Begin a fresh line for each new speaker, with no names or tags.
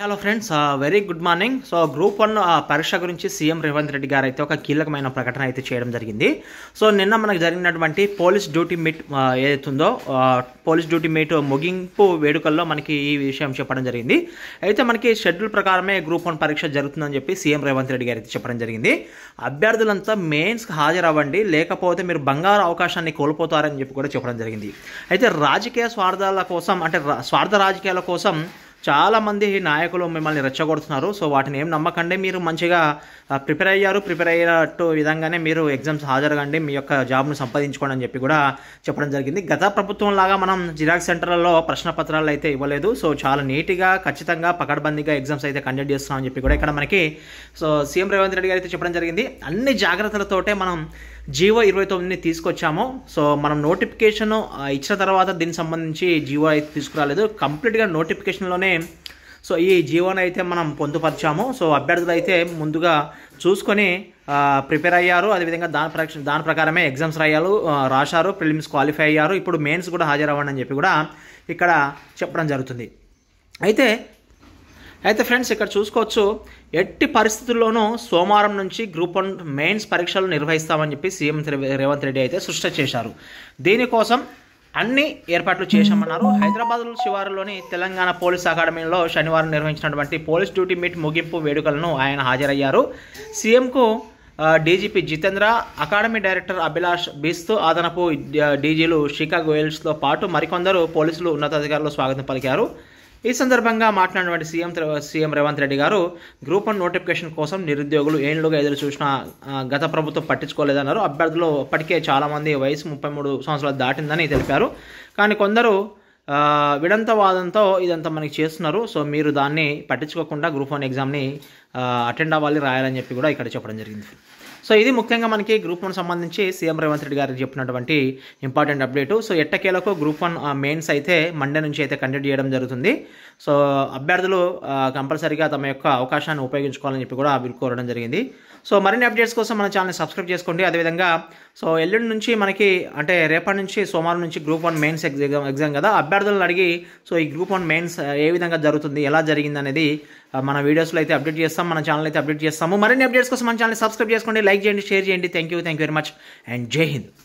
hello friends very good morning so group one పరీక్ష గురించి CM Revanth Reddy గారు అయితే ఒక కీలకమైన ప్రకటన అయితే చేయడం జరిగింది సో నిన్న మనకు జరిగినటువంటి పోలీస్ డ్యూటీ మీట్ ఏదైతుందో పోలీస్ డ్యూటీ మీట్ ముగింపు వేడుకల్లో మనకి ఈ విషయం చెప్పడం జరిగింది అయితే మనకి షెడ్యూల్ ప్రకారమే గ్రూప్ వన్ పరీక్ష జరుగుతుందని చెప్పి సీఎం రేవంత్ రెడ్డి గారు అయితే చెప్పడం జరిగింది అభ్యర్థులంతా మెయిన్స్కి హాజరవ్వండి లేకపోతే మీరు బంగారు అవకాశాన్ని కోల్పోతారని చెప్పి కూడా చెప్పడం జరిగింది అయితే రాజకీయ స్వార్థాల కోసం అంటే స్వార్థ రాజకీయాల కోసం చాలామంది నాయకులు మిమ్మల్ని రెచ్చగొడుతున్నారు సో వాటిని ఏం నమ్మకండి మీరు మంచిగా ప్రిపేర్ అయ్యారు ప్రిపేర్ అయ్యేటట్టు విధంగానే మీరు ఎగ్జామ్స్ హాజరుగండి మీ యొక్క జాబ్ను సంపాదించుకోండి అని చెప్పి కూడా చెప్పడం జరిగింది గత ప్రభుత్వం లాగా మనం జిరాక్స్ సెంటర్లలో ప్రశ్న పత్రాలు అయితే ఇవ్వలేదు సో చాలా నీట్గా ఖచ్చితంగా పకడ్బందీగా ఎగ్జామ్స్ అయితే కండక్ట్ చేస్తున్నామని చెప్పి కూడా ఇక్కడ మనకి సో సీఎం రేవంత్ రెడ్డి గారు అయితే చెప్పడం జరిగింది అన్ని జాగ్రత్తలతోటే మనం జీవో ఇరవై తొమ్మిదిని తీసుకొచ్చాము సో మనం నోటిఫికేషన్ ఇచ్చిన తర్వాత దీనికి సంబంధించి జీవో అయితే తీసుకురాలేదు కంప్లీట్గా నోటిఫికేషన్లోనే సో ఈ జీవోని అయితే మనం పొందుపరిచాము సో అభ్యర్థులు అయితే ముందుగా చూసుకొని ప్రిపేర్ అయ్యారు అదేవిధంగా దాని ప్రక దాని ప్రకారమే ఎగ్జామ్స్ రాయాలు రాశారు ప్రిలిమ్స్ క్వాలిఫై అయ్యారు ఇప్పుడు మెయిన్స్ కూడా హాజరవ్వండి అని చెప్పి కూడా ఇక్కడ చెప్పడం జరుగుతుంది అయితే అయితే ఫ్రెండ్స్ ఇక్కడ చూసుకోవచ్చు ఎట్టి పరిస్థితుల్లోనూ సోమవారం నుంచి గ్రూప్ వన్ మెయిన్స్ పరీక్షలు నిర్వహిస్తామని చెప్పి సీఎం రేవంత్ రెడ్డి అయితే సృష్టి చేశారు దీనికోసం అన్ని ఏర్పాట్లు చేశామన్నారు హైదరాబాద్ శివారులోని తెలంగాణ పోలీస్ అకాడమీలో శనివారం నిర్వహించినటువంటి పోలీస్ డ్యూటీ మీట్ ముగింపు వేడుకలను ఆయన హాజరయ్యారు సీఎంకు DGP Jitendra academy director Abhilash Bisht అదనపు డీజీలు శిఖా గోయల్స్తో పాటు మరికొందరు పోలీసులు ఉన్నతాధికారులు స్వాగతం పలికారు ఈ సందర్భంగా మాట్లాడినటువంటి సీఎం సీఎం రేవంత్ రెడ్డి గారు గ్రూప్ వన్ నోటిఫికేషన్ కోసం నిరుద్యోగులు ఏళ్ళుగా ఎదురు చూసిన గత ప్రభుత్వం పట్టించుకోలేదన్నారు అభ్యర్థులు ఇప్పటికే చాలామంది వయసు ముప్పై మూడు సంవత్సరాలు దాటిందని తెలిపారు కానీ కొందరు విడంతవాదంతో ఇదంతా మనకి చేస్తున్నారు సో మీరు దాన్ని పట్టించుకోకుండా గ్రూప్ వన్ ఎగ్జామ్ని అటెండ్ అవ్వాలి రాయాలని చెప్పి కూడా ఇక్కడ చెప్పడం జరిగింది సో ఇది ముఖ్యంగా మనకి గ్రూప్ వన్ సంబంధించి సీఎం రేవంత్ రెడ్డి గారు చెప్పినటువంటి ఇంపార్టెంట్ అప్డేట్ సో ఎట్టకేలకు గ్రూప్ వన్ మెయిన్స్ అయితే మండే నుంచి అయితే కండక్ట్ చేయడం జరుగుతుంది సో అభ్యర్థులు కంపల్సరీగా తమ యొక్క అవకాశాన్ని ఉపయోగించుకోవాలని చెప్పి కూడా వీళ్ళు కోరడం జరిగింది సో మరిన్ని అప్డేట్స్ కోసం మన ఛానల్ని సబ్స్క్రైబ్ చేసుకోండి అదేవిధంగా సో ఎల్లుండి నుంచి మనకి అంటే రేపటి నుంచి సోమవారం నుంచి group one mains exam exam కదా అభ్యర్థులను అడిగి సో ఈ గ్రూప్ వన్ మెయిన్స్ ఏ విధంగా జరుగుతుంది ఎలా జరిగింది అనేది మన వీడియోస్లో అయితే అప్డేట్ చేస్తాం చేస్తాం మన ఛానల్ అయితే అప్డేట్ చేస్తాము మరిన్ని అప్డేట్స్ కోసం మన ఛానల్ సబ్స్క్రైబ్ చేసుకోండి లైక్ చేయండి షేర్ చేయండి thank you thank you very much and Jai Hind